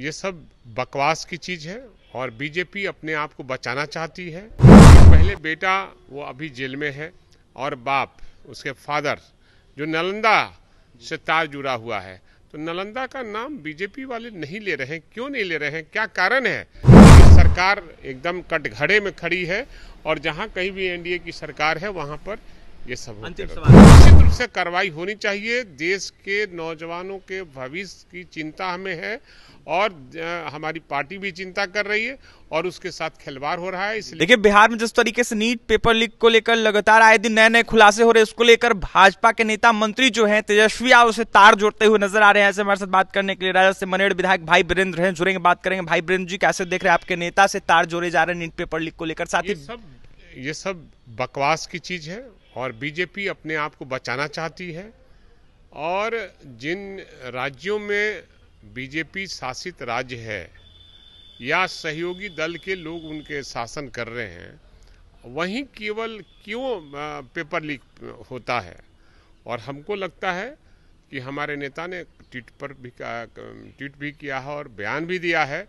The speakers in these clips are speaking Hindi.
ये सब बकवास की चीज़ है और बीजेपी अपने आप को बचाना चाहती है पहले बेटा वो अभी जेल में है और बाप उसके फादर जो नालंदा से तार जुड़ा हुआ है तो नालंदा का नाम बीजेपी वाले नहीं ले रहे हैं क्यों नहीं ले रहे हैं क्या कारण है सरकार एकदम कटघड़े में खड़ी है और जहाँ कहीं भी एनडीए की सरकार है वहाँ पर ये सब निश्चित रूप से कार्रवाई होनी चाहिए देश के नौजवानों के भविष्य की चिंता हमें है और हमारी पार्टी भी चिंता कर रही है और उसके साथ खिलवाड़ हो रहा है इसलिए देखिए बिहार में जिस तरीके से नीट पेपर लीक को लेकर लगातार आए दिन नए नए खुलासे हो रहे हैं उसको लेकर भाजपा के नेता मंत्री जो हैं तेजस्वी यादव उसे तार जोड़ते हुए नजर आ रहे हैं ऐसे हमारे साथ बात करने के लिए राजद से मनेड़ विधायक भाई बीरेंद्र हैं जुड़ेंगे बात करेंगे भाई बीरेंद्र जी कैसे देख रहे हैं आपके नेता से तार जोड़े जा रहे हैं नीट पेपर लीक को लेकर साथ ही सब ये सब बकवास की चीज है और बीजेपी अपने आप को बचाना चाहती है और जिन राज्यों में बीजेपी शासित राज्य है या सहयोगी दल के लोग उनके शासन कर रहे हैं वहीं केवल क्यों पेपर लीक होता है और हमको लगता है कि हमारे नेता ने ट्वीट पर भी ट्वीट भी किया है और बयान भी दिया है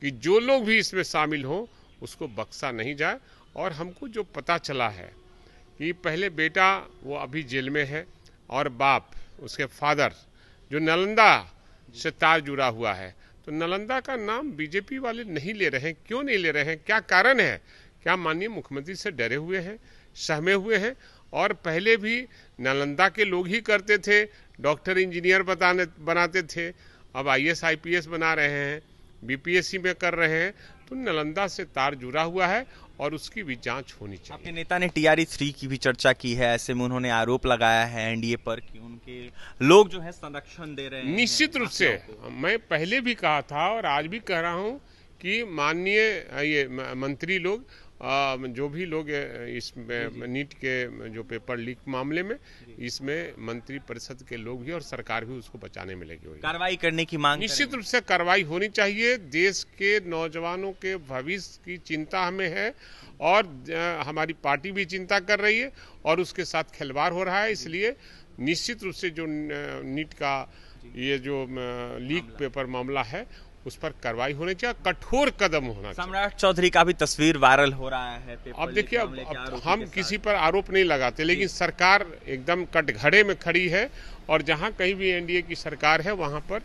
कि जो लोग भी इसमें शामिल हों उसको बक्सा नहीं जाए और हमको जो पता चला है कि पहले बेटा वो अभी जेल में है और बाप उसके फादर जो नालंदा से तार जुड़ा हुआ है तो नालंदा का नाम बीजेपी वाले नहीं ले रहे हैं क्यों नहीं ले रहे हैं क्या कारण है क्या माननीय मुख्यमंत्री से डरे हुए हैं सहमे हुए हैं और पहले भी नालंदा के लोग ही करते थे डॉक्टर इंजीनियर बताने बनाते थे अब आईएएस आईपीएस बना रहे हैं बीपीएससी में कर रहे हैं तो नालंदा से तार जुड़ा हुआ है और उसकी भी जांच होनी चाहिए आपके नेता ने आर थ्री की भी चर्चा की है ऐसे में उन्होंने आरोप लगाया है एनडीए पर कि उनके लोग जो है संरक्षण दे रहे हैं निश्चित रूप से मैं पहले भी कहा था और आज भी कह रहा हूँ कि माननीय ये मंत्री लोग आ, जो भी लोग इस नीट के जो पेपर लीक मामले में इसमें मंत्री परिषद के लोग भी और सरकार भी उसको बचाने में लगी हुई कार्रवाई करने की मांग निश्चित रूप से कार्रवाई होनी चाहिए देश के नौजवानों के भविष्य की चिंता हमें है और हमारी पार्टी भी चिंता कर रही है और उसके साथ खिलवाड़ हो रहा है इसलिए निश्चित रूप से जो नीट का ये जो लीक पेपर मामला है उस पर कार्रवाई होनी चाहिए कठोर कदम होना सम्राट चौधरी का भी तस्वीर वायरल हो रहा है अब देखिए अब हम किसी पर आरोप नहीं लगाते लेकिन सरकार एकदम कटघड़े में खड़ी है और जहाँ कहीं भी एनडीए की सरकार है वहाँ पर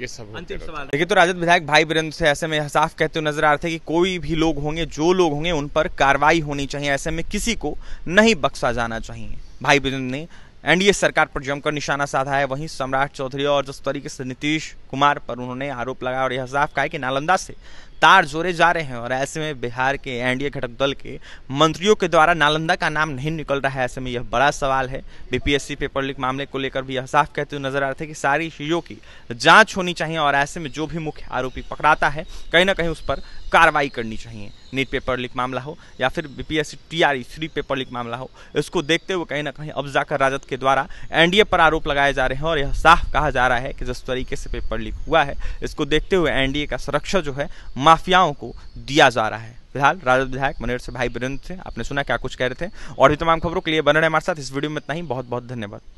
ये सब अंतिम सवाल देखिए तो राजद विधायक भाई वीरेंद्र से ऐसे में साफ कहते हुए नजर आ रहे थे कि कोई भी लोग होंगे जो लोग होंगे उन पर कार्रवाई होनी चाहिए ऐसे में किसी को नहीं बख्शा जाना चाहिए भाई वीरेंद्र ने एनडीए सरकार पर जमकर निशाना साधा है वहीं सम्राट चौधरी और जिस तरीके से नीतीश कुमार पर उन्होंने आरोप लगाया और यह साफ कहा कि नालंदा से तार जोड़े जा रहे हैं और ऐसे में बिहार के एनडीए घटक दल के मंत्रियों के द्वारा नालंदा का नाम नहीं निकल रहा है ऐसे में यह बड़ा सवाल है बीपीएससी पेपर लीक मामले को लेकर भी यह साफ कहते हुए नजर आ रहे थे कि सारी चीज़ों की जाँच होनी चाहिए और ऐसे में जो भी मुख्य आरोपी पकड़ाता है कहीं ना कहीं उस पर कार्रवाई करनी चाहिए नीट पेपर लीक मामला हो या फिर BPSC R three paper leak मामला हो इसको देखते हुए कहीं ना कहीं अब जाकर राजद के द्वारा एनडीए पर आरोप लगाए जा रहे हैं और यह साफ कहा जा रहा है कि जिस तरीके से पेपर लीक हुआ है इसको देखते हुए एनडीए का सुरक्षा जो है माफियाओं को दिया जा रहा है फिलहाल राजद विधायक मनोहर से भाई वीरेंद्र थे आपने सुना क्या कुछ कह रहे थे और भी तमाम खबरों के लिए बने रहे हमारे साथ इस वीडियो में इतना ही बहुत बहुत धन्यवाद